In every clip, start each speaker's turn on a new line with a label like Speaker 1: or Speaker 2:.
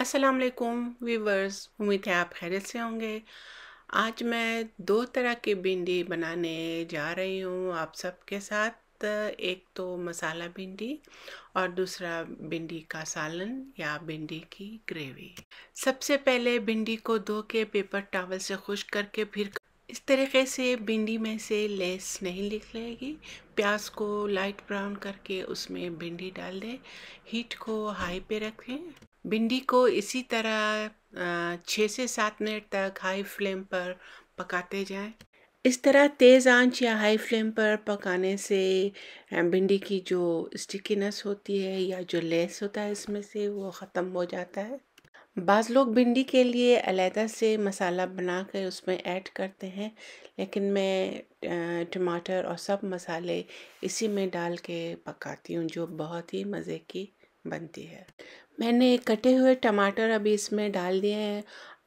Speaker 1: अस्सलाम वालेकुम वीवर्स उम्मीद है आप खैरियत से होंगे आज मैं दो तरह की भिंडी बनाने जा रही हूँ आप सबके साथ एक तो मसाला भिंडी और दूसरा भिंडी का सालन या भिंडी की ग्रेवी सबसे पहले भिंडी को धो के पेपर टावल से खुश्क करके फिर इस तरीके से भिंडी में से लेस नहीं निकलेगी प्याज को लाइट ब्राउन करके उसमें भिंडी डाल दें हीट को हाई पे रखें भिंडी को इसी तरह छः से सात मिनट तक हाई फ्लेम पर पकाते जाएं। इस तरह तेज़ आंच या हाई फ्लेम पर पकाने से भिंडी की जो स्टिकीनेस होती है या जो लेस होता है इसमें से वो ख़त्म हो जाता है बाज़ लोग भिंडी के लिए अलहदा से मसाला बना कर उसमें ऐड करते हैं लेकिन मैं टमाटर और सब मसाले इसी में डाल के पकाती हूँ जो बहुत ही मज़े की बनती है मैंने कटे हुए टमाटर अभी इसमें डाल दिए हैं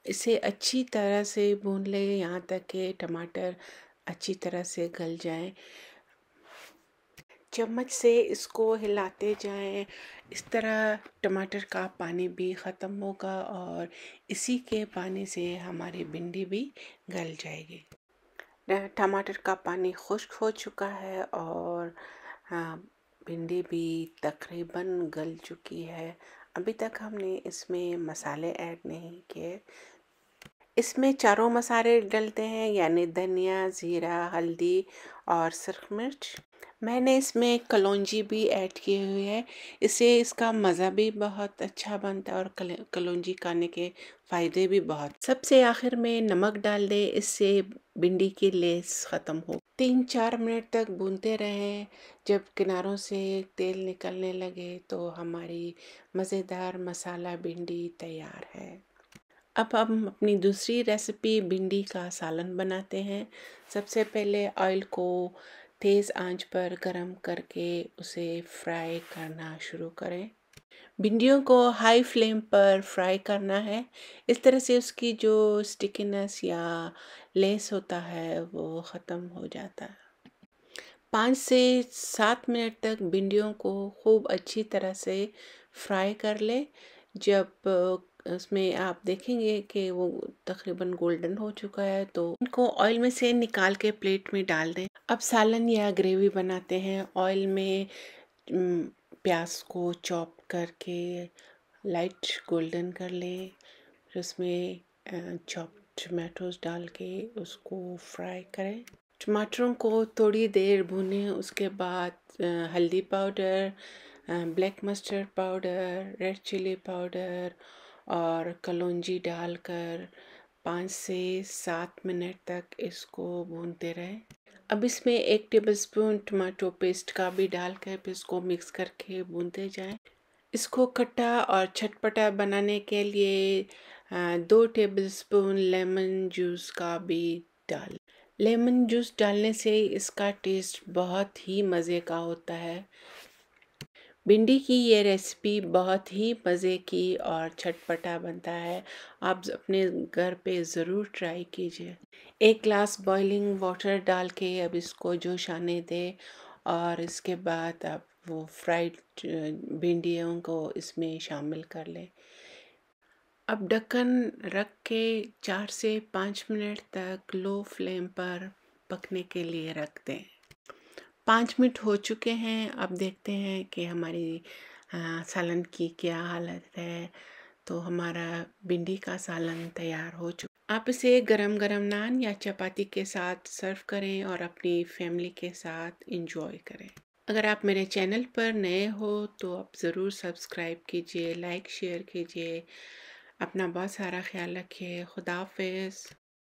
Speaker 1: इसे अच्छी तरह से भून ले यहाँ तक कि टमाटर अच्छी तरह से गल जाएं चम्मच से इसको हिलाते जाएं इस तरह टमाटर का पानी भी ख़त्म होगा और इसी के पानी से हमारी भिंडी भी गल जाएगी टमाटर का पानी खुश्क हो चुका है और हाँ, भिंडी भी तकरीबन गल चुकी है अभी तक हमने इसमें मसाले ऐड नहीं किए इसमें चारों मसाले डलते हैं यानी धनिया ज़ीरा हल्दी और सरख मिर्च मैंने इसमें कलौंजी भी ऐड की हुई है इससे इसका मज़ा भी बहुत अच्छा बनता है और कलौजी खाने के फ़ायदे भी बहुत सबसे आखिर में नमक डाल दें इससे भिंडी की लेस ख़त्म हो तीन चार मिनट तक भूनते रहें जब किनारों से तेल निकलने लगे तो हमारी मज़ेदार मसाला भिंडी तैयार है अब हम अपनी दूसरी रेसिपी भिंडी का सालन बनाते हैं सबसे पहले ऑयल को तेज़ आंच पर गरम करके उसे फ्राई करना शुरू करें भिंडियों को हाई फ्लेम पर फ्राई करना है इस तरह से उसकी जो स्टिकीनेस या लेस होता है वो ख़त्म हो जाता है पाँच से सात मिनट तक भिंडियों को खूब अच्छी तरह से फ्राई कर ले जब उसमें आप देखेंगे कि वो तकरीबन गोल्डन हो चुका है तो इनको ऑयल में से निकाल के प्लेट में डाल दें अब सालन या ग्रेवी बनाते हैं ऑयल में प्याज को चॉप करके लाइट गोल्डन कर ले फिर उसमें चॉप टमाटोज डाल के उसको फ्राई करें टमाटरों को थोड़ी देर भुने उसके बाद हल्दी powder black mustard powder red chilli powder और कलौंजी डालकर पाँच से सात मिनट तक इसको भूनते रहें अब इसमें एक टेबलस्पून टमाटो पेस्ट का भी डालकर फिर इसको मिक्स करके भूनते जाएं इसको खट्टा और छटपटा बनाने के लिए दो टेबलस्पून लेमन जूस का भी डाल लेमन जूस डालने से इसका टेस्ट बहुत ही मज़े का होता है भिंडी की ये रेसिपी बहुत ही मज़े की और छटपटा बनता है आप अपने घर पे ज़रूर ट्राई कीजिए एक ग्लास बॉइलिंग वाटर डाल के अब इसको जोश आने दे और इसके बाद आप वो फ्राइड भिंडियों को इसमें शामिल कर लें अब ढक्कन रख के चार से पाँच मिनट तक लो फ्लेम पर पकने के लिए रख दें पाँच मिनट हो चुके हैं अब देखते हैं कि हमारी सालन की क्या हालत है तो हमारा भिंडी का सालन तैयार हो चुका आप इसे गरम गरम नान या चपाती के साथ सर्व करें और अपनी फैमिली के साथ इंजॉय करें अगर आप मेरे चैनल पर नए हो तो आप ज़रूर सब्सक्राइब कीजिए लाइक शेयर कीजिए अपना बहुत सारा ख्याल रखिए खुदा